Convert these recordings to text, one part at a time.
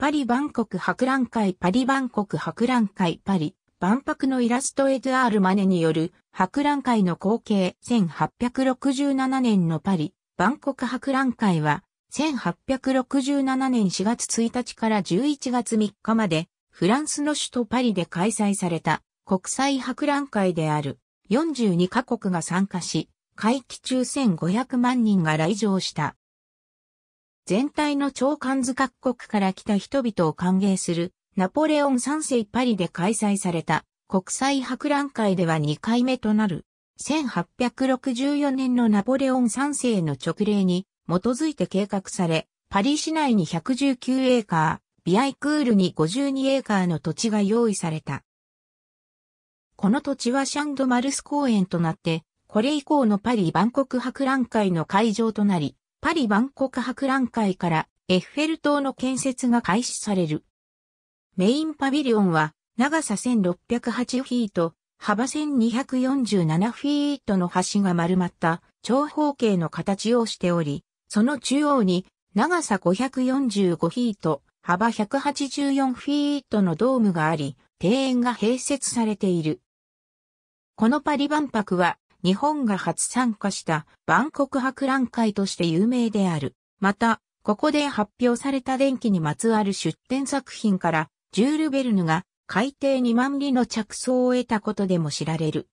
パリ万国博覧会パリ万国博覧会パリ万博のイラストエドアール・マネによる博覧会の後継1867年のパリ万国博覧会は1867年4月1日から11月3日までフランスの首都パリで開催された国際博覧会である42カ国が参加し会期中1500万人が来場した。全体の超官図各国から来た人々を歓迎する、ナポレオン3世パリで開催された国際博覧会では2回目となる。1864年のナポレオン3世の直令に基づいて計画され、パリ市内に119エーカー、ビアイクールに52エーカーの土地が用意された。この土地はシャンドマルス公園となって、これ以降のパリ万国博覧会の会場となり、パリ万国博覧会からエッフェル塔の建設が開始される。メインパビリオンは長さ1608フィート、幅1247フィートの橋が丸まった長方形の形をしており、その中央に長さ545フィート、幅184フィートのドームがあり、庭園が併設されている。このパリ万博は日本が初参加した万国博覧会として有名である。また、ここで発表された電気にまつわる出展作品から、ジュール・ベルヌが海底2万里の着想を得たことでも知られる。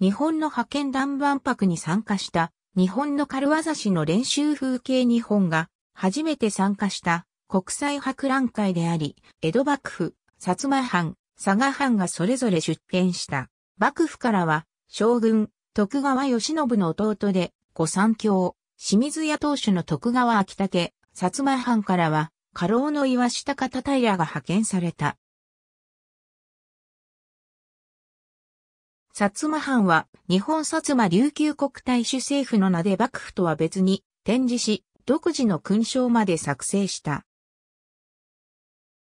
日本の派遣団万博に参加した日本の軽業師の練習風景日本が初めて参加した国際博覧会であり、江戸幕府、薩摩藩、佐賀藩がそれぞれ出展した。幕府からは、将軍、徳川義信の弟で、御三卿、清水屋当主の徳川秋武、薩摩藩からは、家老の岩下方平が派遣された。薩摩藩は日本薩摩琉球国大主政府の名で幕府とは別に展示し、独自の勲章まで作成した。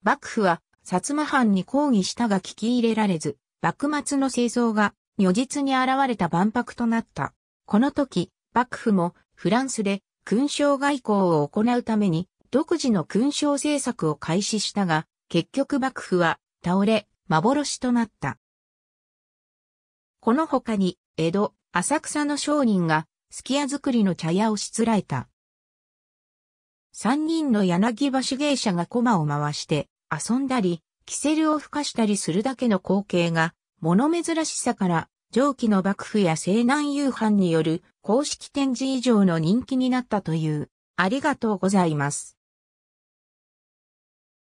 幕府は薩摩藩に抗議したが聞き入れられず、幕末の製造が如実に現れた万博となった。この時、幕府もフランスで勲章外交を行うために独自の勲章政策を開始したが、結局幕府は倒れ、幻となった。この他に、江戸、浅草の商人が、すき家作りの茶屋をしつらえた。三人の柳橋芸者が駒を回して遊んだり、キセルを孵化したりするだけの光景が、物珍しさから、上記の幕府や西南夕藩による公式展示以上の人気になったという。ありがとうございます。